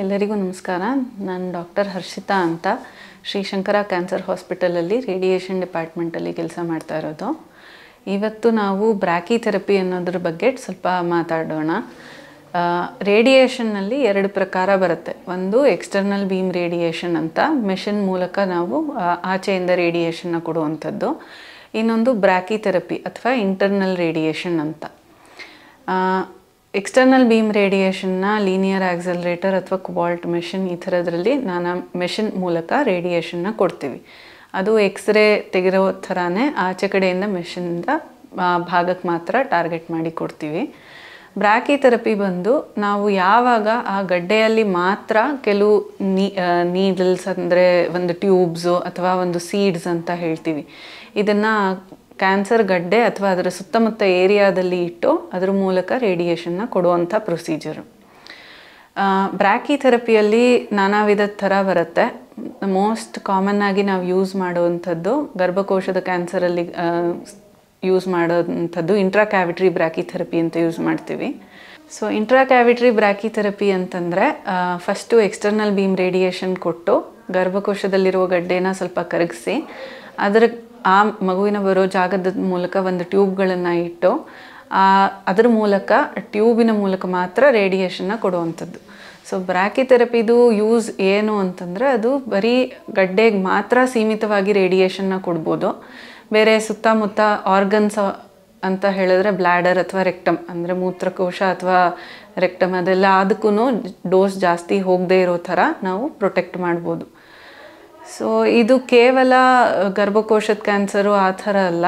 ಎಲ್ಲರಿಗೂ ನಮಸ್ಕಾರ ನಾನು ಡಾಕ್ಟರ್ ಹರ್ಷಿತಾ ಅಂತ ಶ್ರೀ ಶಂಕರ ಕ್ಯಾನ್ಸರ್ ಹಾಸ್ಪಿಟಲಲ್ಲಿ ರೇಡಿಯೇಷನ್ ಡಿಪಾರ್ಟ್ಮೆಂಟಲ್ಲಿ ಕೆಲಸ ಮಾಡ್ತಾ ಇರೋದು ಇವತ್ತು ನಾವು ಬ್ರಾಕಿ ಥೆರಪಿ ಅನ್ನೋದ್ರ ಬಗ್ಗೆ ಸ್ವಲ್ಪ ಮಾತಾಡೋಣ ರೇಡಿಯೇಷನ್ನಲ್ಲಿ ಎರಡು ಪ್ರಕಾರ ಬರುತ್ತೆ ಒಂದು ಎಕ್ಸ್ಟರ್ನಲ್ ಬೀಮ್ ರೇಡಿಯೇಷನ್ ಅಂತ ಮೆಷಿನ್ ಮೂಲಕ ನಾವು ಆಚೆಯಿಂದ ರೇಡಿಯೇಷನ್ನ ಕೊಡುವಂಥದ್ದು ಇನ್ನೊಂದು ಬ್ರಾಕಿ ಥೆರಪಿ ಅಥವಾ ಇಂಟರ್ನಲ್ ರೇಡಿಯೇಷನ್ ಅಂತ ಎಕ್ಸ್ಟರ್ನಲ್ ಬೀಮ್ ರೇಡಿಯೇಷನ್ನ ಲೀನಿಯರ್ ಆಕ್ಸಲ್ರೇಟರ್ ಅಥವಾ ಕುಬಾಲ್ಟ್ ಮೆಷಿನ್ ಈ ಥರದ್ರಲ್ಲಿ ನಾನಾ ಮೆಷಿನ್ ಮೂಲಕ ರೇಡಿಯೇಷನ್ನ ಕೊಡ್ತೀವಿ ಅದು ಎಕ್ಸ್ರೇ ತೆಗಿರೋ ಥರನೇ ಆಚೆ ಕಡೆಯಿಂದ ಮೆಷಿನಿಂದ ಭಾಗಕ್ಕೆ ಮಾತ್ರ ಟಾರ್ಗೆಟ್ ಮಾಡಿ ಕೊಡ್ತೀವಿ ಬ್ರಾಕಿ ಥೆರಪಿ ಬಂದು ನಾವು ಯಾವಾಗ ಆ ಗಡ್ಡೆಯಲ್ಲಿ ಮಾತ್ರ ಕೆಲವು ನೀ ನೀಡಲ್ಸ್ ಅಂದರೆ ಒಂದು ಟ್ಯೂಬ್ಸು ಅಥವಾ ಒಂದು ಸೀಡ್ಸ್ ಅಂತ ಹೇಳ್ತೀವಿ ಇದನ್ನು ಕ್ಯಾನ್ಸರ್ ಗಡ್ಡೆ ಅಥವಾ ಅದರ ಸುತ್ತಮುತ್ತ ಏರಿಯಾದಲ್ಲಿ ಇಟ್ಟು ಅದರ ಮೂಲಕ ರೇಡಿಯೇಷನ್ನ ಕೊಡುವಂಥ ಪ್ರೊಸೀಜರು ಬ್ರಾಕಿ ಥೆರಪಿಯಲ್ಲಿ ನಾನಾ ವಿಧದ ಥರ ಬರುತ್ತೆ ಮೋಸ್ಟ್ ಕಾಮನ್ ಆಗಿ ನಾವು ಯೂಸ್ ಮಾಡುವಂಥದ್ದು ಗರ್ಭಕೋಶದ ಕ್ಯಾನ್ಸರಲ್ಲಿ ಯೂಸ್ ಮಾಡೋವಂಥದ್ದು ಇಂಟ್ರಾ ಕ್ಯಾವಿಟ್ರಿ ಬ್ರಾಕಿ ಥೆರಪಿ ಅಂತ ಯೂಸ್ ಮಾಡ್ತೀವಿ so intra cavitary brachytherapy ಅಂತಂದರೆ ಫಸ್ಟು ಎಕ್ಸ್ಟರ್ನಲ್ ಬೀಮ್ ರೇಡಿಯೇಷನ್ ಕೊಟ್ಟು ಗರ್ಭಕೋಶದಲ್ಲಿರುವ ಗಡ್ಡೆನ ಸ್ವಲ್ಪ ಕರಗಿಸಿ ಅದರ ಆ ಮಗುವಿನ ಬರೋ ಜಾಗದ ಮೂಲಕ ಒಂದು ಟ್ಯೂಬ್ಗಳನ್ನು ಇಟ್ಟು ಅದರ ಮೂಲಕ ಟ್ಯೂಬಿನ ಮೂಲಕ ಮಾತ್ರ ರೇಡಿಯೇಷನ್ನ ಕೊಡುವಂಥದ್ದು ಸೊ ಬ್ರಾಕಿ ಯೂಸ್ ಏನು ಅಂತಂದರೆ ಅದು ಬರೀ ಗಡ್ಡೆಗೆ ಮಾತ್ರ ಸೀಮಿತವಾಗಿ ರೇಡಿಯೇಷನ್ನ ಕೊಡ್ಬೋದು ಬೇರೆ ಸುತ್ತಮುತ್ತ ಆರ್ಗನ್ಸ್ ಅಂತ ಹೇಳಿದ್ರೆ ಬ್ಲ್ಯಾಡರ್ ಅಥವಾ ರೆಕ್ಟಮ್ ಅಂದರೆ ಮೂತ್ರಕೋಶ ಅಥವಾ ರೆಕ್ಟಮ್ ಅದೆಲ್ಲ ಅದಕ್ಕೂ ಡೋಸ್ ಜಾಸ್ತಿ ಹೋಗದೇ ಇರೋ ಥರ ನಾವು ಪ್ರೊಟೆಕ್ಟ್ ಮಾಡ್ಬೋದು ಸೊ ಇದು ಕೇವಲ ಗರ್ಭಕೋಶದ ಕ್ಯಾನ್ಸರು ಆ ಥರ ಅಲ್ಲ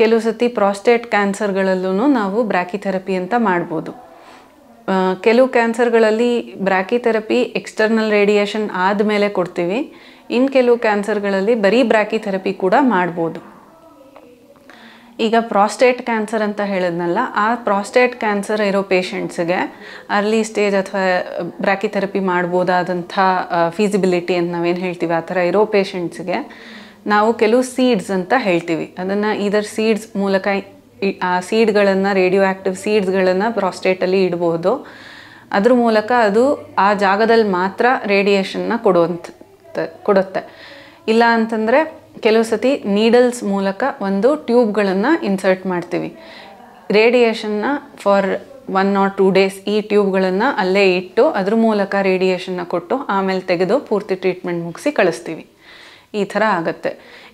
ಕೆಲವು ಸತಿ ಪ್ರಾಸ್ಟೇಟ್ ಕ್ಯಾನ್ಸರ್ಗಳಲ್ಲೂ ನಾವು ಬ್ರ್ಯಾಕಿಥೆರಪಿ ಅಂತ ಮಾಡ್ಬೋದು ಕೆಲವು ಕ್ಯಾನ್ಸರ್ಗಳಲ್ಲಿ ಬ್ರ್ಯಾಕಿಥೆರಪಿ ಎಕ್ಸ್ಟರ್ನಲ್ ರೇಡಿಯೇಷನ್ ಆದಮೇಲೆ ಕೊಡ್ತೀವಿ ಇನ್ನು ಕೆಲವು ಕ್ಯಾನ್ಸರ್ಗಳಲ್ಲಿ ಬರೀ ಬ್ರ್ಯಾಕಿಥೆರಪಿ ಕೂಡ ಮಾಡ್ಬೋದು ಈಗ ಪ್ರಾಸ್ಟೇಟ್ ಕ್ಯಾನ್ಸರ್ ಅಂತ ಹೇಳಿದ್ನಲ್ಲ ಆ ಪ್ರಾಸ್ಟೇಟ್ ಕ್ಯಾನ್ಸರ್ ಇರೋ ಪೇಷಂಟ್ಸ್ಗೆ ಅರ್ಲಿ ಸ್ಟೇಜ್ ಅಥವಾ ಬ್ರಾಕಿ ಥೆರಪಿ ಮಾಡ್ಬೋದಾದಂಥ ಫೀಸಿಬಿಲಿಟಿ ಅಂತ ನಾವೇನು ಹೇಳ್ತೀವಿ ಆ ಥರ ಇರೋ ಪೇಷಂಟ್ಸ್ಗೆ ನಾವು ಕೆಲವು ಸೀಡ್ಸ್ ಅಂತ ಹೇಳ್ತೀವಿ ಅದನ್ನು ಇದರ್ ಸೀಡ್ಸ್ ಮೂಲಕ ಆ ಸೀಡ್ಗಳನ್ನು ರೇಡಿಯೋ ಆ್ಯಕ್ಟಿವ್ ಸೀಡ್ಸ್ಗಳನ್ನು ಪ್ರಾಸ್ಟೇಟಲ್ಲಿ ಇಡ್ಬೋದು ಅದ್ರ ಮೂಲಕ ಅದು ಆ ಜಾಗದಲ್ಲಿ ಮಾತ್ರ ರೇಡಿಯೇಷನ್ನ ಕೊಡುವಂಥ ಕೊಡುತ್ತೆ ಇಲ್ಲ ಅಂತಂದರೆ ಕೆಲವು ಸತಿ ನೀಡಲ್ಸ್ ಮೂಲಕ ಒಂದು ಟ್ಯೂಬ್ಗಳನ್ನು ಇನ್ಸರ್ಟ್ ಮಾಡ್ತೀವಿ ರೇಡಿಯೇಷನ್ನ for one or two days ಈ ಟ್ಯೂಬ್ಗಳನ್ನು ಅಲ್ಲೇ ಇಟ್ಟು ಅದ್ರ ಮೂಲಕ ರೇಡಿಯೇಷನ್ನ ಕೊಟ್ಟು ಆಮೇಲೆ ತೆಗೆದು ಪೂರ್ತಿ ಟ್ರೀಟ್ಮೆಂಟ್ ಮುಗಿಸಿ ಕಳಿಸ್ತೀವಿ ಈ ಥರ ಆಗುತ್ತೆ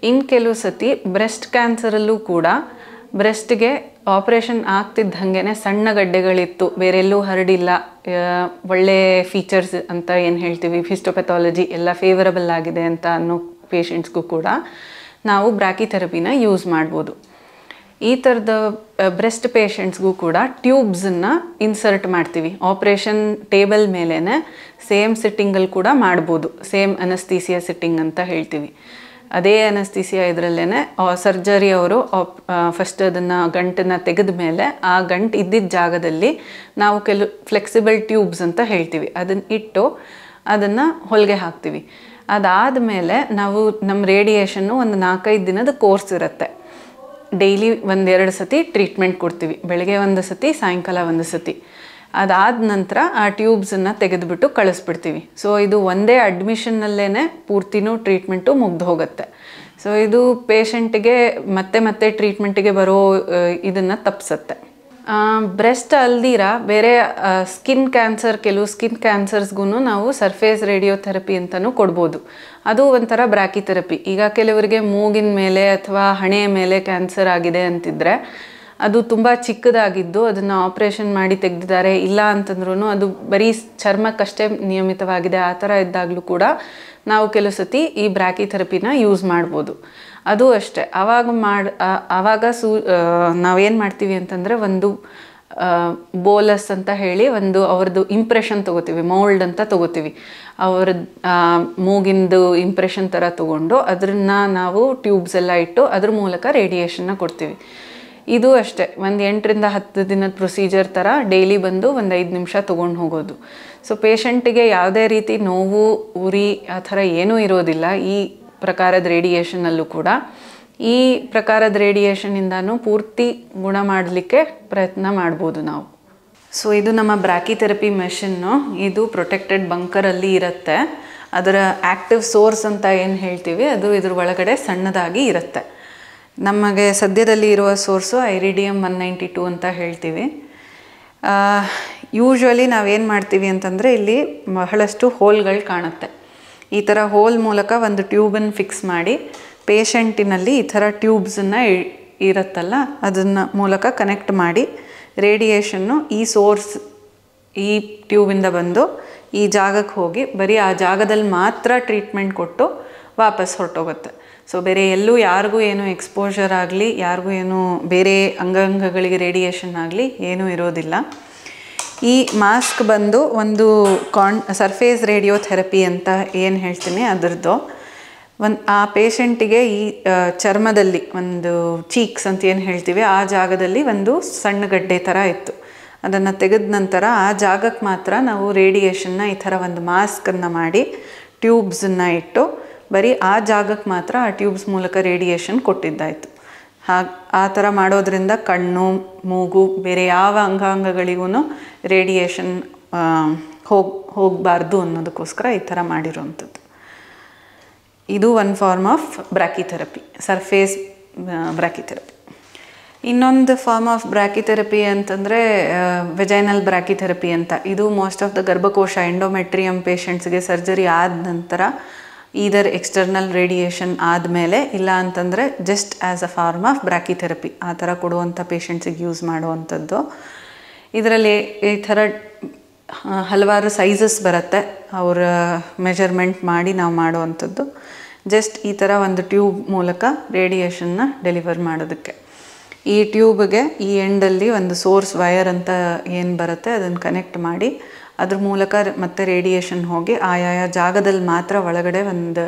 ಇನ್ನು ಕೆಲವು ಸತಿ ಬ್ರೆಸ್ಟ್ ಕ್ಯಾನ್ಸರಲ್ಲೂ ಕೂಡ ಬ್ರೆಸ್ಟ್ಗೆ ಆಪ್ರೇಷನ್ ಆಗ್ತಿದ್ದ ಸಣ್ಣ ಗಡ್ಡೆಗಳಿತ್ತು ಬೇರೆಲ್ಲೂ ಹರಡಿಲ್ಲ ಒಳ್ಳೆ ಫೀಚರ್ಸ್ ಅಂತ ಏನು ಹೇಳ್ತೀವಿ ಫಿಸ್ಟೋಪೆಥಾಲಜಿ ಎಲ್ಲ ಫೇವರಬಲ್ ಆಗಿದೆ ಅಂತ ಅನ್ನೋ ಪೇಷೆಂಟ್ಸ್ಗೂ ಕೂಡ ನಾವು ಬ್ರಾಕಿ ಥೆರಪಿನ ಯೂಸ್ ಮಾಡ್ಬೋದು ಈ ಥರದ ಬ್ರೆಸ್ಟ್ ಪೇಷೆಂಟ್ಸ್ಗೂ ಕೂಡ ಟ್ಯೂಬ್ಸನ್ನು ಇನ್ಸರ್ಟ್ ಮಾಡ್ತೀವಿ ಆಪ್ರೇಷನ್ ಟೇಬಲ್ ಮೇಲೇ ಸೇಮ್ ಸಿಟ್ಟಿಂಗಲ್ಲಿ ಕೂಡ ಮಾಡ್ಬೋದು ಸೇಮ್ ಅನಸ್ತೀಸಿಯಾ ಸಿಟ್ಟಿಂಗ್ ಅಂತ ಹೇಳ್ತೀವಿ ಅದೇ ಅನಸ್ತೀಸಿಯಾ ಇದರಲ್ಲೇ ಸರ್ಜರಿ ಅವರು ಫಸ್ಟ್ ಅದನ್ನು ಗಂಟನ್ನು ತೆಗೆದ ಮೇಲೆ ಆ ಗಂಟು ಇದ್ದಿದ್ದ ಜಾಗದಲ್ಲಿ ನಾವು ಕೆಲವು ಫ್ಲೆಕ್ಸಿಬಲ್ ಟ್ಯೂಬ್ಸ್ ಅಂತ ಹೇಳ್ತೀವಿ ಅದನ್ನು ಇಟ್ಟು ಅದನ್ನು ಹೊಲಿಗೆ ಹಾಕ್ತೀವಿ ಅದಾದ ಮೇಲೆ ನಾವು ನಮ್ಮ ರೇಡಿಯೇಷನ್ನು ಒಂದು ನಾಲ್ಕೈದು ದಿನದ ಕೋರ್ಸ್ ಇರುತ್ತೆ ಡೈಲಿ ಒಂದೆರಡು ಸತಿ ಟ್ರೀಟ್ಮೆಂಟ್ ಕೊಡ್ತೀವಿ ಬೆಳಗ್ಗೆ ಒಂದು ಸತಿ ಸಾಯಂಕಾಲ ಒಂದು ಸತಿ ಅದಾದ ನಂತರ ಆ ಟ್ಯೂಬ್ಸನ್ನು ತೆಗೆದುಬಿಟ್ಟು ಕಳಿಸ್ಬಿಡ್ತೀವಿ ಸೊ ಇದು ಒಂದೇ ಅಡ್ಮಿಷನ್ನಲ್ಲೇ ಪೂರ್ತಿನೂ ಟ್ರೀಟ್ಮೆಂಟು ಮುಗ್ದು ಹೋಗುತ್ತೆ ಸೊ ಇದು ಪೇಷಂಟಿಗೆ ಮತ್ತೆ ಮತ್ತೆ ಟ್ರೀಟ್ಮೆಂಟಿಗೆ ಬರೋ ಇದನ್ನು ತಪ್ಪಿಸತ್ತೆ ಬ್ರೆಸ್ಟ್ ಅಲ್ದಿರ ಬೇರೆ ಸ್ಕಿನ್ ಕ್ಯಾನ್ಸರ್ ಕೆಲವು ಸ್ಕಿನ್ ಕ್ಯಾನ್ಸರ್ಸ್ಗೂ ನಾವು ಸರ್ಫೇಸ್ ರೇಡಿಯೋಥೆರಪಿ ಅಂತಲೂ ಕೊಡ್ಬೋದು ಅದು ಒಂಥರ ಬ್ರಾಕಿ ಥೆರಪಿ ಈಗ ಕೆಲವರಿಗೆ ಮೂಗಿನ ಮೇಲೆ ಅಥವಾ ಹಣೆಯ ಮೇಲೆ ಕ್ಯಾನ್ಸರ್ ಆಗಿದೆ ಅಂತಿದ್ರೆ ಅದು ತುಂಬ ಚಿಕ್ಕದಾಗಿದ್ದು ಅದನ್ನು ಆಪ್ರೇಷನ್ ಮಾಡಿ ತೆಗೆದಿದ್ದಾರೆ ಇಲ್ಲ ಅಂತಂದ್ರೂ ಅದು ಬರೀ ಚರ್ಮಕ್ಕಷ್ಟೇ ನಿಯಮಿತವಾಗಿದೆ ಆ ಥರ ಇದ್ದಾಗಲೂ ಕೂಡ ನಾವು ಕೆಲವು ಸತಿ ಈ ಬ್ರಾಕಿ ಥೆರಪಿನ ಯೂಸ್ ಮಾಡ್ಬೋದು ಅದು ಅಷ್ಟೆ ಆವಾಗ ಮಾಡಿ ಆವಾಗ ಸೂ ನಾವೇನು ಮಾಡ್ತೀವಿ ಅಂತಂದರೆ ಒಂದು ಬೋಲಸ್ ಅಂತ ಹೇಳಿ ಒಂದು ಅವ್ರದ್ದು ಇಂಪ್ರೆಷನ್ ತೊಗೋತೀವಿ ಮೌಲ್ಡ್ ಅಂತ ತೊಗೋತೀವಿ ಅವ್ರದ್ದು ಮೂಗಿಂದು ಇಂಪ್ರೆಷನ್ ಥರ ತೊಗೊಂಡು ಅದನ್ನು ನಾವು ಟ್ಯೂಬ್ಸ್ ಎಲ್ಲ ಇಟ್ಟು ಅದ್ರ ಮೂಲಕ ರೇಡಿಯೇಷನ್ನ ಕೊಡ್ತೀವಿ ಇದು ಅಷ್ಟೇ ಒಂದು ಎಂಟರಿಂದ ಹತ್ತು ದಿನದ ಪ್ರೊಸೀಜರ್ ಥರ ಡೈಲಿ ಬಂದು ಒಂದು ಐದು ನಿಮಿಷ ತೊಗೊಂಡು ಹೋಗೋದು ಸೊ ಪೇಷಂಟಿಗೆ ಯಾವುದೇ ರೀತಿ ನೋವು ಉರಿ ಆ ಥರ ಏನೂ ಇರೋದಿಲ್ಲ ಈ ಪ್ರಕಾರದ ರೇಡಿಯೇಷನಲ್ಲೂ ಕೂಡ ಈ ಪ್ರಕಾರದ ರೇಡಿಯೇಷನಿಂದನೂ ಪೂರ್ತಿ ಗುಣ ಮಾಡಲಿಕ್ಕೆ ಪ್ರಯತ್ನ ಮಾಡ್ಬೋದು ನಾವು ಸೊ ಇದು ನಮ್ಮ ಬ್ರಾಕಿ ಥೆರಪಿ ಮೆಷಿನ್ನು ಇದು ಪ್ರೊಟೆಕ್ಟೆಡ್ ಬಂಕರಲ್ಲಿ ಇರುತ್ತೆ ಅದರ ಆ್ಯಕ್ಟಿವ್ ಸೋರ್ಸ್ ಅಂತ ಏನು ಹೇಳ್ತೀವಿ ಅದು ಇದ್ರ ಒಳಗಡೆ ಸಣ್ಣದಾಗಿ ಇರುತ್ತೆ ನಮಗೆ ಸದ್ಯದಲ್ಲಿ ಇರುವ source iridium one ninety two ಅಂತ ಹೇಳ್ತೀವಿ ಯೂಶ್ವಲಿ ನಾವೇನು ಮಾಡ್ತೀವಿ ಅಂತಂದರೆ ಇಲ್ಲಿ ಬಹಳಷ್ಟು ಹೋಲ್ಗಳು ಕಾಣುತ್ತೆ ಈ ಥರ ಹೋಲ್ ಮೂಲಕ ಒಂದು ಟ್ಯೂಬನ್ನು ಫಿಕ್ಸ್ ಮಾಡಿ ಪೇಷಂಟಿನಲ್ಲಿ ಈ ಥರ ಟ್ಯೂಬ್ಸನ್ನು ಇರುತ್ತಲ್ಲ ಅದನ್ನು ಮೂಲಕ ಕನೆಕ್ಟ್ ಮಾಡಿ ರೇಡಿಯೇಷನ್ನು ಈ ಸೋರ್ಸ್ ಈ ಟ್ಯೂಬಿಂದ ಬಂದು ಈ ಜಾಗಕ್ಕೆ ಹೋಗಿ ಬರೀ ಆ ಜಾಗದಲ್ಲಿ ಮಾತ್ರ ಟ್ರೀಟ್ಮೆಂಟ್ ಕೊಟ್ಟು ವಾಪಸ್ ಹೊರಟೋಗುತ್ತೆ ಸೊ ಬೇರೆ ಎಲ್ಲೂ ಯಾರಿಗೂ ಏನು ಎಕ್ಸ್ಪೋಜರ್ ಆಗಲಿ ಯಾರಿಗೂ ಏನು ಬೇರೆ ಅಂಗಾಂಗಗಳಿಗೆ ರೇಡಿಯೇಷನ್ ಆಗಲಿ ಏನೂ ಇರೋದಿಲ್ಲ ಈ ಮಾಸ್ಕ್ ಬಂದು ಒಂದು ಕಾನ್ ಸರ್ಫೇಸ್ ರೇಡಿಯೋಥೆರಪಿ ಅಂತ ಏನು ಹೇಳ್ತೀನಿ ಅದರದ್ದು ಒಂದು ಆ ಪೇಷಂಟಿಗೆ ಈ ಚರ್ಮದಲ್ಲಿ ಒಂದು ಚೀಕ್ಸ್ ಅಂತ ಏನು ಹೇಳ್ತೀವಿ ಆ ಜಾಗದಲ್ಲಿ ಒಂದು ಸಣ್ಣ ಗಡ್ಡೆ ಥರ ಇತ್ತು ಅದನ್ನು ತೆಗೆದ ನಂತರ ಆ ಜಾಗಕ್ಕೆ ಮಾತ್ರ ನಾವು ರೇಡಿಯೇಷನ್ನ ಈ ಥರ ಒಂದು ಮಾಸ್ಕನ್ನು ಮಾಡಿ ಟ್ಯೂಬ್ಸನ್ನು ಇಟ್ಟು ಬರೀ ಆ ಜಾಗಕ್ಕೆ ಮಾತ್ರ ಆ ಟ್ಯೂಬ್ಸ್ ಮೂಲಕ ರೇಡಿಯೇಷನ್ ಕೊಟ್ಟಿದ್ದಾಯಿತು ಹಾಗೆ ಆ ಥರ ಮಾಡೋದ್ರಿಂದ ಕಣ್ಣು ಮೂಗು ಬೇರೆ ಯಾವ ಅಂಗಾಂಗಗಳಿಗೂ ರೇಡಿಯೇಷನ್ ಹೋಗಿ ಹೋಗಬಾರ್ದು ಅನ್ನೋದಕ್ಕೋಸ್ಕರ ಈ ಥರ ಮಾಡಿರೋವಂಥದ್ದು ಇದು one form of brachytherapy surface brachytherapy ಇನ್ನೊಂದು ಫಾರ್ಮ್ ಆಫ್ ಬ್ರ್ಯಾಕಿಥೆರಪಿ ಅಂತಂದರೆ ವೆಜೈನಲ್ ಬ್ರ್ಯಾಕಿಥೆರಪಿ ಅಂತ ಇದು ಮೋಸ್ಟ್ ಆಫ್ ದ ಗರ್ಭಕೋಶ ಎಂಡೋಮೆಟ್ರಿಯಮ್ ಪೇಷಂಟ್ಸ್ಗೆ ಸರ್ಜರಿ ಆದ ನಂತರ ಈದರ್ ಎಕ್ಸ್ಟರ್ನಲ್ ರೇಡಿಯೇಷನ್ ಆದಮೇಲೆ ಇಲ್ಲ ಅಂತಂದರೆ just as a form of brachytherapy ಆ ಥರ ಕೊಡುವಂಥ ಪೇಷಂಟ್ಸಿಗೆ ಯೂಸ್ ಮಾಡುವಂಥದ್ದು ಇದರಲ್ಲಿ ಈ ಥರ ಹಲವಾರು ಸೈಜಸ್ ಬರುತ್ತೆ ಅವರ ಮೆಜರ್ಮೆಂಟ್ ಮಾಡಿ ನಾವು ಮಾಡುವಂಥದ್ದು ಜಸ್ಟ್ ಈ ಥರ ಒಂದು ಟ್ಯೂಬ್ ಮೂಲಕ ರೇಡಿಯೇಷನ್ನ ಡೆಲಿವರ್ ಮಾಡೋದಕ್ಕೆ ಈ ಟ್ಯೂಬ್ಗೆ ಈ ಎಂಡಲ್ಲಿ ಒಂದು ಸೋರ್ಸ್ ವಯರ್ ಅಂತ ಏನು ಬರುತ್ತೆ ಅದನ್ನು ಕನೆಕ್ಟ್ ಮಾಡಿ ಅದ್ರ ಮೂಲಕ ಮತ್ತೆ ರೇಡಿಯೇಷನ್ ಹೋಗಿ ಆಯಾಯ ಜಾಗದಲ್ಲಿ ಮಾತ್ರ ಒಳಗಡೆ ಒಂದು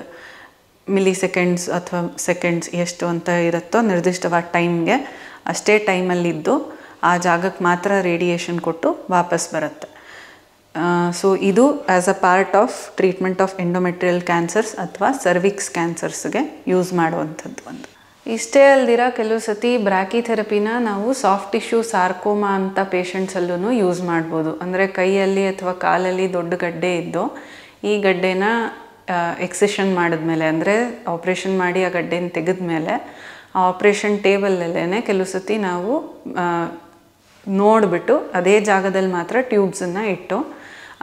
ಮಿಲಿ ಸೆಕೆಂಡ್ಸ್ ಅಥವಾ ಸೆಕೆಂಡ್ಸ್ ಎಷ್ಟು ಅಂತ ಇರುತ್ತೋ ನಿರ್ದಿಷ್ಟವಾದ ಟೈಮ್ಗೆ ಅಷ್ಟೇ ಟೈಮಲ್ಲಿದ್ದು ಆ ಜಾಗಕ್ಕೆ ಮಾತ್ರ ರೇಡಿಯೇಷನ್ ಕೊಟ್ಟು ವಾಪಸ್ ಬರುತ್ತೆ ಸೊ ಇದು as a part of treatment of endometrial cancers ಅಥವಾ ಸರ್ವಿಕ್ಸ್ ಕ್ಯಾನ್ಸರ್ಸ್ಗೆ ಯೂಸ್ ಮಾಡುವಂಥದ್ದು ಒಂದು ಇಷ್ಟೇ ಅಲ್ದಿರ ಕೆಲವು ಸತಿ ಬ್ರಾಕಿ ಥೆರಪಿನ ನಾವು ಸಾಫ್ಟ್ ಟಿಶ್ಯೂ ಸಾರ್ಕೋಮಾ ಅಂತ ಪೇಷಂಟ್ಸಲ್ಲೂ ಯೂಸ್ ಮಾಡ್ಬೋದು ಅಂದರೆ ಕೈಯಲ್ಲಿ ಅಥವಾ ಕಾಲಲ್ಲಿ ದೊಡ್ಡ ಗಡ್ಡೆ ಇದ್ದು ಈ ಗಡ್ಡೆನ ಎಕ್ಸೆಷನ್ ಮಾಡಿದ್ಮೇಲೆ ಅಂದರೆ ಆಪ್ರೇಷನ್ ಮಾಡಿ ಆ ಗಡ್ಡೆನ ತೆಗೆದ್ಮೇಲೆ ಆ ಆಪ್ರೇಷನ್ ಟೇಬಲಲ್ಲೇ ಕೆಲವು ಸತಿ ನಾವು ನೋಡಿಬಿಟ್ಟು ಅದೇ ಜಾಗದಲ್ಲಿ ಮಾತ್ರ ಟ್ಯೂಬ್ಸನ್ನು ಇಟ್ಟು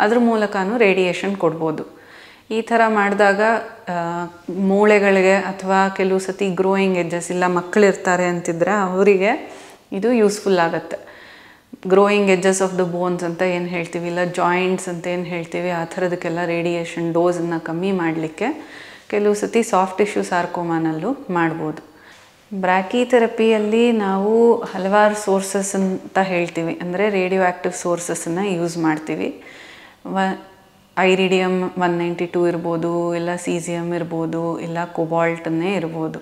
ಅದ್ರ ಮೂಲಕನೂ ರೇಡಿಯೇಷನ್ ಕೊಡ್ಬೋದು ಈ ಥರ ಮಾಡಿದಾಗ ಮೂಳೆಗಳಿಗೆ ಅಥವಾ ಕೆಲವು ಸತಿ ಗ್ರೋಯಿಂಗ್ ಎಜ್ಜಸ್ ಇಲ್ಲ ಮಕ್ಕಳಿರ್ತಾರೆ ಅಂತಿದ್ರೆ ಅವರಿಗೆ ಇದು ಯೂಸ್ಫುಲ್ ಆಗುತ್ತೆ growing edges of the bones ಅಂತ ಏನು ಹೇಳ್ತೀವಿ ಇಲ್ಲ ಜಾಯಿಂಟ್ಸ್ ಅಂತ ಏನು ಹೇಳ್ತೀವಿ ಆ ಥರದಕ್ಕೆಲ್ಲ ರೇಡಿಯೇಷನ್ ಡೋಸನ್ನು ಕಮ್ಮಿ ಮಾಡಲಿಕ್ಕೆ ಕೆಲವು ಸತಿ ಸಾಫ್ಟ್ ಟಿಶ್ಯೂ ಸಾರ್ಕೋಮಾನಲ್ಲೂ ಮಾಡ್ಬೋದು ಬ್ರ್ಯಾಕಿ ಥೆರಪಿಯಲ್ಲಿ ನಾವು ಹಲವಾರು ಸೋರ್ಸಸ್ ಅಂತ ಹೇಳ್ತೀವಿ ಅಂದರೆ ರೇಡಿಯೋ ಆ್ಯಕ್ಟಿವ್ ಸೋರ್ಸಸ್ಸನ್ನು ಯೂಸ್ ಮಾಡ್ತೀವಿ ವ ಐರಿಡಿಯಮ್ ಒನ್ ನೈಂಟಿ ಟೂ ಇರ್ಬೋದು ಇಲ್ಲ ಎಮ್ ಇರ್ಬೋದು ಇಲ್ಲ ಕೊಬಾಲ್ಟನ್ನೇ ಇರ್ಬೋದು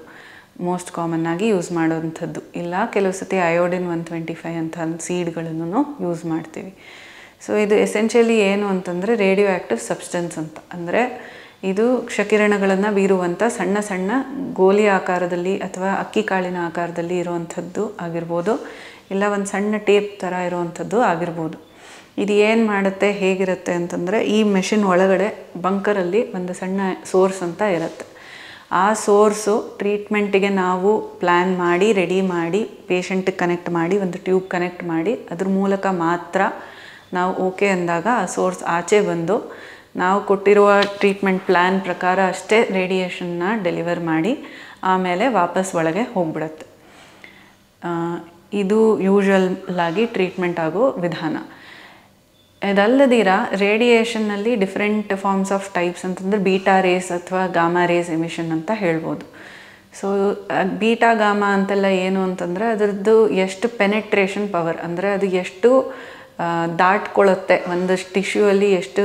ಮೋಸ್ಟ್ ಕಾಮನ್ನಾಗಿ ಯೂಸ್ ಮಾಡೋವಂಥದ್ದು ಇಲ್ಲ ಕೆಲವು ಸತಿ ಅಯೋಡಿನ್ ಒನ್ ಟ್ವೆಂಟಿ ಫೈವ್ ಅಂತ ಸೀಡ್ಗಳನ್ನು ಯೂಸ್ ಮಾಡ್ತೀವಿ ಸೊ ಇದು ಎಸೆನ್ಷಿಯಲಿ ಏನು ಅಂತಂದರೆ ರೇಡಿಯೋ ಆ್ಯಕ್ಟಿವ್ ಸಬ್ಸ್ಟೆನ್ಸ್ ಅಂತ ಅಂದರೆ ಇದು ಕ್ಷಕಿರಣಗಳನ್ನು ಬೀರುವಂಥ ಸಣ್ಣ ಸಣ್ಣ ಗೋಲಿ ಆಕಾರದಲ್ಲಿ ಅಥವಾ ಅಕ್ಕಿ ಕಾಳಿನ ಆಕಾರದಲ್ಲಿ ಇರುವಂಥದ್ದು ಆಗಿರ್ಬೋದು ಇಲ್ಲ ಒಂದು ಸಣ್ಣ ಟೇಪ್ ಥರ ಇರುವಂಥದ್ದು ಆಗಿರ್ಬೋದು ಇದು ಏನು ಮಾಡುತ್ತೆ ಹೇಗಿರುತ್ತೆ ಅಂತಂದರೆ ಈ ಮೆಷಿನ್ ಒಳಗಡೆ ಬಂಕರಲ್ಲಿ ಒಂದು ಸಣ್ಣ ಸೋರ್ಸ್ ಅಂತ ಇರುತ್ತೆ ಆ ಸೋರ್ಸು ಟ್ರೀಟ್ಮೆಂಟಿಗೆ ನಾವು ಪ್ಲ್ಯಾನ್ ಮಾಡಿ ರೆಡಿ ಮಾಡಿ ಪೇಷಂಟಿಗೆ ಕನೆಕ್ಟ್ ಮಾಡಿ ಒಂದು ಟ್ಯೂಬ್ ಕನೆಕ್ಟ್ ಮಾಡಿ ಅದ್ರ ಮೂಲಕ ಮಾತ್ರ ನಾವು ಓಕೆ ಅಂದಾಗ ಆ ಸೋರ್ಸ್ ಆಚೆ ಬಂದು ನಾವು ಕೊಟ್ಟಿರುವ ಟ್ರೀಟ್ಮೆಂಟ್ ಪ್ಲ್ಯಾನ್ ಪ್ರಕಾರ ಅಷ್ಟೇ ರೇಡಿಯೇಷನ್ನ ಡೆಲಿವರ್ ಮಾಡಿ ಆಮೇಲೆ ವಾಪಸ್ ಒಳಗೆ ಹೋಗ್ಬಿಡುತ್ತೆ ಇದು ಯೂಶ್ವಲ್ ಆಗಿ ಟ್ರೀಟ್ಮೆಂಟ್ ಆಗೋ ವಿಧಾನ ಇದಲ್ಲದಿರ ರೇಡಿಯೇಷನ್ನಲ್ಲಿ ಡಿಫ್ರೆಂಟ್ ಫಾರ್ಮ್ಸ್ ಆಫ್ ಟೈಪ್ಸ್ ಅಂತಂದರೆ ಬೀಟಾ ರೇಸ್ ಅಥವಾ ಗಾಮಾ ರೇಸ್ ಎಮಿಷನ್ ಅಂತ ಹೇಳ್ಬೋದು ಸೊ ಬೀಟಾ ಗಾಮಾ ಅಂತೆಲ್ಲ ಏನು ಅಂತಂದರೆ ಅದರದ್ದು ಎಷ್ಟು ಪೆನೆಟ್ರೇಷನ್ ಪವರ್ ಅಂದರೆ ಅದು ಎಷ್ಟು ದಾಟ್ಕೊಳ್ಳುತ್ತೆ ಒಂದಷ್ಟು ಟಿಶ್ಯೂ ಅಲ್ಲಿ ಎಷ್ಟು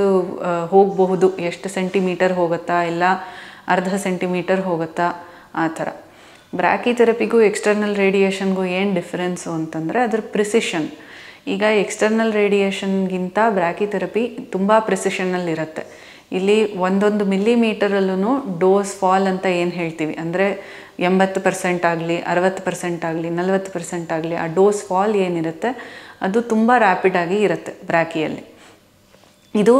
ಹೋಗಬಹುದು ಎಷ್ಟು ಸೆಂಟಿಮೀಟರ್ ಹೋಗುತ್ತಾ ಇಲ್ಲ ಅರ್ಧ ಸೆಂಟಿಮೀಟರ್ ಹೋಗುತ್ತಾ ಆ ಥರ ಬ್ರ್ಯಾಕಿಥೆರಪಿಗೂ ಎಕ್ಸ್ಟರ್ನಲ್ ರೇಡಿಯೇಷನ್ಗೂ ಏನು ಡಿಫ್ರೆನ್ಸು ಅಂತಂದರೆ ಅದ್ರ ಪ್ರಿಸಿಷನ್ ಈಗ ಎಕ್ಸ್ಟರ್ನಲ್ ರೇಡಿಯೇಷನ್ಗಿಂತ ಥೆರಪಿ ತುಂಬ ಪ್ರೆಸಿಷನ್ನಲ್ಲಿರುತ್ತೆ ಇಲ್ಲಿ ಒಂದೊಂದು ಮಿಲಿಮೀಟರಲ್ಲೂ ಡೋಸ್ ಫಾಲ್ ಅಂತ ಏನು ಹೇಳ್ತೀವಿ ಅಂದರೆ ಎಂಬತ್ತು ಪರ್ಸೆಂಟ್ ಆಗಲಿ ಅರವತ್ತು ಪರ್ಸೆಂಟ್ ಆಗಲಿ ನಲವತ್ತು ಪರ್ಸೆಂಟ್ ಆಗಲಿ ಆ ಡೋಸ್ ಫಾಲ್ ಏನಿರುತ್ತೆ ಅದು ತುಂಬ ರ್ಯಾಪಿಡಾಗಿ ಇರುತ್ತೆ ಬ್ರ್ಯಾಕಿಯಲ್ಲಿ ಇದು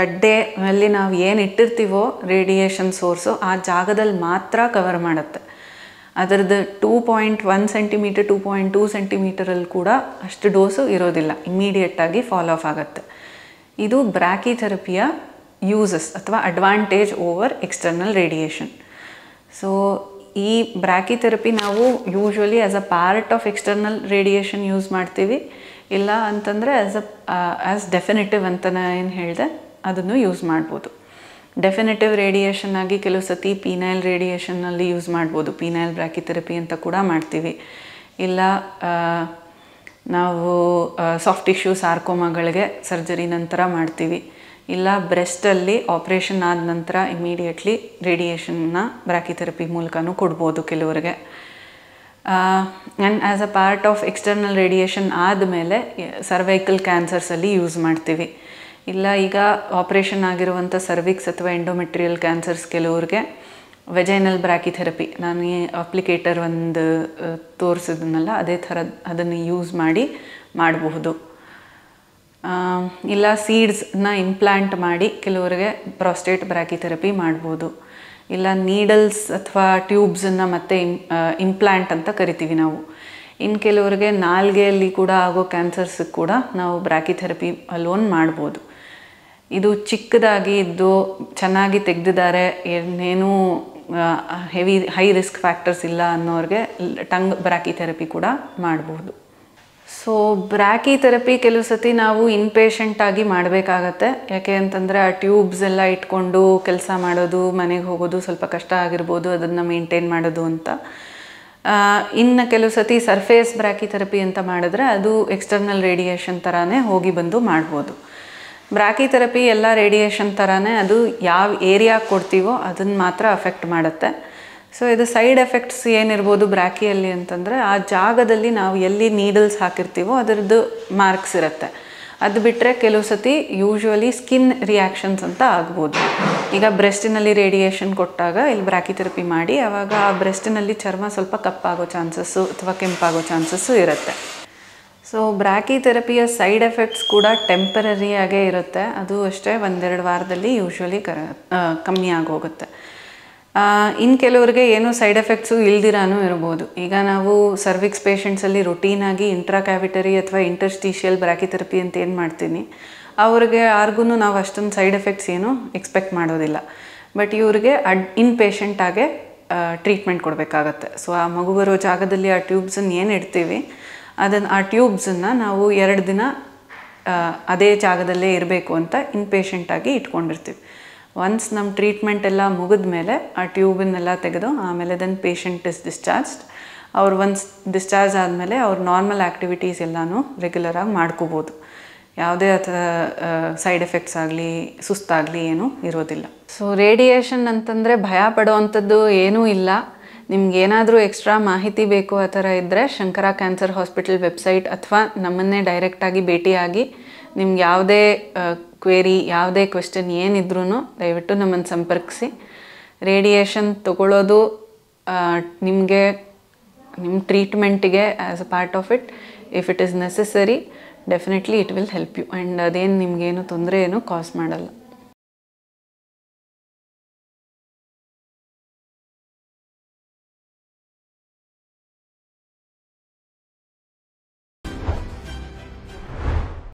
ಗಡ್ಡೆಯಲ್ಲಿ ನಾವು ಏನು ಇಟ್ಟಿರ್ತೀವೋ ರೇಡಿಯೇಷನ್ ಸೋರ್ಸು ಆ ಜಾಗದಲ್ಲಿ ಮಾತ್ರ ಕವರ್ ಮಾಡುತ್ತೆ ಅದರದ್ದು two point one centimetre two point two ಸೆಂಟಿಮೀಟರಲ್ಲಿ ಕೂಡ ಅಷ್ಟು ಡೋಸು ಇರೋದಿಲ್ಲ ಇಮ್ಮಿಡಿಯೇಟಾಗಿ ಫಾಲೋ ಆಫ್ ಆಗುತ್ತೆ ಇದು ಬ್ರ್ಯಾಕಿ ಥೆರಪಿಯ ಯೂಸಸ್ ಅಥವಾ advantage over external radiation so ಈ ಬ್ರ್ಯಾಕಿ ಥೆರಪಿ ನಾವು usually as a part of external radiation use ಮಾಡ್ತೀವಿ ಇಲ್ಲ ಅಂತಂದರೆ ಆ್ಯಸ್ ಅ ಆ್ಯಸ್ ಡೆಫಿನೆಟಿವ್ ನಾನು ಏನು ಹೇಳಿದೆ ಅದನ್ನು ಯೂಸ್ ಮಾಡ್ಬೋದು ಡೆಫಿನೆಟಿವ್ ರೇಡಿಯೇಷನ್ ಆಗಿ ಕೆಲವು ಸತಿ ಪೀನೈಲ್ ರೇಡಿಯೇಷನ್ನಲ್ಲಿ ಯೂಸ್ ಮಾಡ್ಬೋದು ಪೀನೈಲ್ ಬ್ರಾಕಿಥೆರಪಿ ಅಂತ ಕೂಡ ಮಾಡ್ತೀವಿ ಇಲ್ಲ ನಾವು ಸಾಫ್ಟ್ ಟಿಶ್ಯೂ ಸಾರ್ಕೋಮಾಗಳಿಗೆ ಸರ್ಜರಿ ನಂತರ ಮಾಡ್ತೀವಿ ಇಲ್ಲ ಬ್ರೆಸ್ಟಲ್ಲಿ ಆಪ್ರೇಷನ್ ಆದ ನಂತರ ಇಮಿಡಿಯೇಟ್ಲಿ ರೇಡಿಯೇಷನ್ನ ಬ್ರ್ಯಾಕಿಥೆರಪಿ ಮೂಲಕನೂ ಕೊಡ್ಬೋದು ಕೆಲವರಿಗೆ and as a part of external radiation ಆದಮೇಲೆ ಸರ್ವೈಕಲ್ ಕ್ಯಾನ್ಸರ್ಸಲ್ಲಿ ಯೂಸ್ ಮಾಡ್ತೀವಿ ಇಲ್ಲ ಈಗ ಆಪ್ರೇಷನ್ ಆಗಿರುವಂಥ ಸರ್ವಿಕ್ಸ್ ಅಥವಾ ಎಂಡೋಮೆಟ್ರಿಯಲ್ ಕ್ಯಾನ್ಸರ್ಸ್ ಕೆಲವ್ರಿಗೆ ವೆಜೈನಲ್ ಬ್ರ್ಯಾಕಿಥೆರಪಿ ಥೆರಪಿ ನಾನು ಅಪ್ಲಿಕೇಟರ್ ಒಂದು ತೋರಿಸಿದ್ನಲ್ಲ ಅದೇ ಥರ ಅದನ್ನು ಯೂಸ್ ಮಾಡಿ ಮಾಡಬಹುದು ಇಲ್ಲ ಸೀಡ್ಸ್ನ ಇಂಪ್ಲಾಂಟ್ ಮಾಡಿ ಕೆಲವರಿಗೆ ಪ್ರಾಸ್ಟೇಟ್ ಬ್ರ್ಯಾಕಿಥೆರಪಿ ಥೆರಪಿ ಮಾಡ್ಬೋದು ಇಲ್ಲ ನೀಡಲ್ಸ್ ಅಥವಾ ಟ್ಯೂಬ್ಸನ್ನು ಮತ್ತೆ ಇಂಪ್ಲಾಂಟ್ ಅಂತ ಕರಿತೀವಿ ನಾವು ಇನ್ನು ಕೆಲವರಿಗೆ ನಾಲ್ಗೆಯಲ್ಲಿ ಕೂಡ ಆಗೋ ಕ್ಯಾನ್ಸರ್ಸ್ ಕೂಡ ನಾವು ಬ್ರ್ಯಾಕಿಥೆರಪಿ ಥೆರಪಿ ಅಲೋನ್ ಮಾಡ್ಬೋದು ಇದು ಚಿಕ್ಕದಾಗಿ ಇದ್ದು ಚೆನ್ನಾಗಿ ತೆಗೆದಿದ್ದಾರೆ ಏನೇನೂ ಹೆವಿ ಹೈ ರಿಸ್ಕ್ ಫ್ಯಾಕ್ಟರ್ಸ್ ಇಲ್ಲ ಅನ್ನೋರಿಗೆ ಟಂಗ್ ಬ್ರಾಕಿ ಥೆರಪಿ ಕೂಡ ಮಾಡಬಹುದು ಸೊ ಬ್ರಾಕಿ ಥೆರಪಿ ಕೆಲವು ಸತಿ ನಾವು ಇನ್ಪೇಷಂಟಾಗಿ ಮಾಡಬೇಕಾಗತ್ತೆ ಯಾಕೆ ಅಂತಂದರೆ ಆ ಟ್ಯೂಬ್ಸ್ ಎಲ್ಲ ಇಟ್ಕೊಂಡು ಕೆಲಸ ಮಾಡೋದು ಮನೆಗೆ ಹೋಗೋದು ಸ್ವಲ್ಪ ಕಷ್ಟ ಆಗಿರ್ಬೋದು ಅದನ್ನು ಮೇಂಟೈನ್ ಮಾಡೋದು ಅಂತ ಇನ್ನು ಕೆಲವು ಸತಿ ಸರ್ಫೇಸ್ ಬ್ರಾಕಿ ಥೆರಪಿ ಅಂತ ಮಾಡಿದ್ರೆ ಅದು ಎಕ್ಸ್ಟರ್ನಲ್ ರೇಡಿಯೇಷನ್ ಥರನೇ ಹೋಗಿ ಬಂದು ಮಾಡ್ಬೋದು ಬ್ರಾಕಿ ಥೆರಪಿ ಎಲ್ಲ ರೇಡಿಯೇಷನ್ ಥರನೇ ಅದು ಯಾವ ಏರಿಯಾಗೆ ಕೊಡ್ತೀವೋ ಅದನ್ನು ಮಾತ್ರ ಅಫೆಕ್ಟ್ ಮಾಡುತ್ತೆ ಸೊ ಇದು ಸೈಡ್ ಎಫೆಕ್ಟ್ಸ್ ಏನಿರ್ಬೋದು ಬ್ರಾಕಿಯಲ್ಲಿ ಅಂತಂದರೆ ಆ ಜಾಗದಲ್ಲಿ ನಾವು ಎಲ್ಲಿ ನೀಡಲ್ಸ್ ಹಾಕಿರ್ತೀವೋ ಅದರದ್ದು ಮಾರ್ಕ್ಸ್ ಇರುತ್ತೆ ಅದು ಬಿಟ್ಟರೆ ಕೆಲವು ಸತಿ ಯೂಶ್ವಲಿ ಸ್ಕಿನ್ ರಿಯಾಕ್ಷನ್ಸ್ ಅಂತ ಆಗ್ಬೋದು ಈಗ ಬ್ರೆಸ್ಟಿನಲ್ಲಿ ರೇಡಿಯೇಷನ್ ಕೊಟ್ಟಾಗ ಇಲ್ಲಿ ಬ್ರಾಕಿ ಥೆರಪಿ ಮಾಡಿ ಆವಾಗ ಆ ಬ್ರೆಸ್ಟಿನಲ್ಲಿ ಚರ್ಮ ಸ್ವಲ್ಪ ಕಪ್ಪಾಗೋ ಚಾನ್ಸಸ್ಸು ಅಥವಾ ಕೆಂಪಾಗೋ ಚಾನ್ಸಸ್ಸು ಇರುತ್ತೆ ಸೊ ಬ್ರಾಕಿ ಥೆರಪಿಯ ಸೈಡ್ ಎಫೆಕ್ಟ್ಸ್ ಕೂಡ ಟೆಂಪರರಿಯಾಗೇ ಇರುತ್ತೆ ಅದು ಅಷ್ಟೇ ಒಂದೆರಡು ವಾರದಲ್ಲಿ ಯೂಶ್ವಲಿ ಕರ ಕಮ್ಮಿ ಆಗೋಗುತ್ತೆ ಇನ್ನು ಕೆಲವರಿಗೆ ಏನೂ ಸೈಡ್ ಎಫೆಕ್ಟ್ಸು ಇಲ್ದಿರೂ ಇರ್ಬೋದು ಈಗ ನಾವು ಸರ್ವಿಕ್ಸ್ ಪೇಷಂಟ್ಸಲ್ಲಿ ರೊಟೀನಾಗಿ ಇಂಟ್ರಾಕ್ಯಾವಿಟರಿ ಅಥವಾ ಇಂಟರ್ಸ್ಟೀಷಿಯಲ್ ಬ್ರ್ಯಾಕಿಥೆರಪಿ ಅಂತ ಏನು ಮಾಡ್ತೀನಿ ಅವ್ರಿಗೆ ಯಾರಿಗೂ ನಾವು ಅಷ್ಟೊಂದು ಸೈಡ್ ಎಫೆಕ್ಟ್ಸ್ ಏನು ಎಕ್ಸ್ಪೆಕ್ಟ್ ಮಾಡೋದಿಲ್ಲ ಬಟ್ ಇವರಿಗೆ ಅಡ್ ಇನ್ ಪೇಷಂಟಾಗೆ ಟ್ರೀಟ್ಮೆಂಟ್ ಕೊಡಬೇಕಾಗತ್ತೆ ಸೊ ಆ ಮಗು ಬರೋ ಜಾಗದಲ್ಲಿ ಆ ಟ್ಯೂಬ್ಸನ್ನು ಏನು ಇಡ್ತೀವಿ ಅದನ್ನು ಆ ಟ್ಯೂಬ್ಸನ್ನು ನಾವು ಎರಡು ದಿನ ಅದೇ ಜಾಗದಲ್ಲೇ ಇರಬೇಕು ಅಂತ ಇನ್ಪೇಷಂಟಾಗಿ ಇಟ್ಕೊಂಡಿರ್ತೀವಿ ಒನ್ಸ್ ನಮ್ಮ ಟ್ರೀಟ್ಮೆಂಟ್ ಎಲ್ಲ ಮುಗಿದ ಮೇಲೆ ಆ ಟ್ಯೂಬನ್ನೆಲ್ಲ ತೆಗೆದು ಆಮೇಲೆ ದೆನ್ ಪೇಷಂಟ್ ಇಸ್ ಡಿಸ್ಚಾರ್ಜ್ಡ್ ಅವ್ರು ಒನ್ಸ್ ಡಿಸ್ಚಾರ್ಜ್ ಆದಮೇಲೆ ಅವ್ರು ನಾರ್ಮಲ್ ಆ್ಯಕ್ಟಿವಿಟೀಸ್ ಎಲ್ಲನೂ ರೆಗ್ಯುಲರಾಗಿ ಮಾಡ್ಕೋಬೋದು ಯಾವುದೇ ಥರ ಸೈಡ್ ಎಫೆಕ್ಟ್ಸ್ ಆಗಲಿ ಸುಸ್ತಾಗಲಿ ಏನೂ ಇರೋದಿಲ್ಲ ಸೊ ರೇಡಿಯೇಷನ್ ಅಂತಂದರೆ ಭಯ ಪಡೋ ಅಂಥದ್ದು ಏನೂ ಇಲ್ಲ ನಿಮ್ಗೇನಾದರೂ ಎಕ್ಸ್ಟ್ರಾ ಮಾಹಿತಿ ಬೇಕು ಆ ಥರ ಇದ್ದರೆ ಶಂಕರ ಕ್ಯಾನ್ಸರ್ ಹಾಸ್ಪಿಟಲ್ ವೆಬ್ಸೈಟ್ ಅಥವಾ ನಮ್ಮನ್ನೇ ಡೈರೆಕ್ಟಾಗಿ ಭೇಟಿಯಾಗಿ ನಿಮ್ಗೆ ಯಾವುದೇ ಕ್ವೇರಿ ಯಾವುದೇ ಕ್ವೆಶನ್ ಏನಿದ್ರೂ ದಯವಿಟ್ಟು ನಮ್ಮನ್ನು ಸಂಪರ್ಕಿಸಿ ರೇಡಿಯೇಷನ್ ತಗೊಳ್ಳೋದು ನಿಮಗೆ ನಿಮ್ಮ ಟ್ರೀಟ್ಮೆಂಟಿಗೆ as a part of it if it is necessary definitely it will help you and ಅದೇನು ನಿಮಗೇನು ತೊಂದರೆ ಏನು ಕಾಸ್ ಮಾಡಲ್ಲ